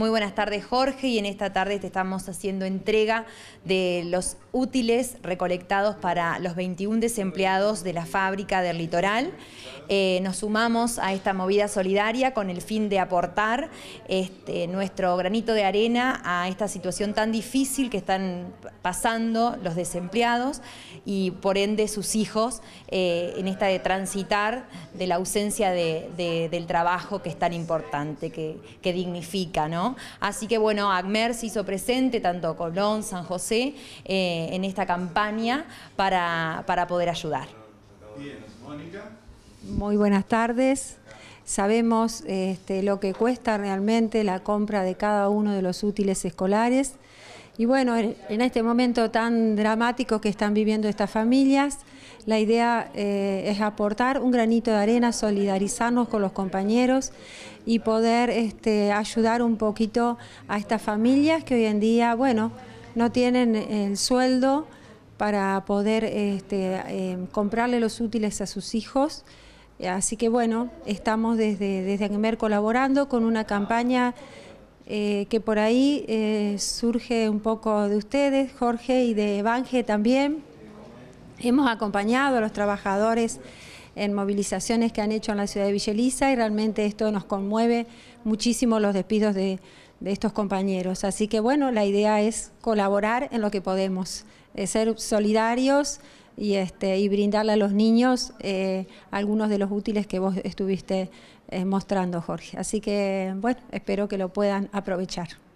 Muy buenas tardes, Jorge, y en esta tarde te estamos haciendo entrega de los útiles recolectados para los 21 desempleados de la fábrica del litoral. Eh, nos sumamos a esta movida solidaria con el fin de aportar este, nuestro granito de arena a esta situación tan difícil que están pasando los desempleados y por ende sus hijos eh, en esta de transitar de la ausencia del trabajo que es tan importante, que, dignifica. ¿no? Así que bueno, ACMER se hizo presente, tanto Colón, San José, eh, en esta campaña para, poder ayudar. Bien, Mónica. Muy buenas tardes. Sabemos este, lo que cuesta realmente la compra de cada uno de los útiles escolares. Y bueno, en este momento tan dramático que están viviendo estas familias, la idea eh, es aportar un granito de arena, solidarizarnos con los compañeros y poder este, ayudar un poquito a estas familias que hoy en día, bueno, no tienen el sueldo para poder este, eh, comprarle los útiles a sus hijos. Así que bueno, estamos desde, desde colaborando con una campaña eh, que por ahí eh, surge un poco de ustedes, Jorge, y de Evanje también. Hemos acompañado a los trabajadores en movilizaciones que han hecho en la ciudad de Villeliza y realmente esto nos conmueve muchísimo los despidos de, estos compañeros. Así que bueno, la idea es colaborar en lo que podemos, eh, ser solidarios, este, y, brindarle a los niños eh, algunos de los útiles que vos estuviste eh, mostrando, Jorge. Así que, bueno, espero que lo puedan aprovechar.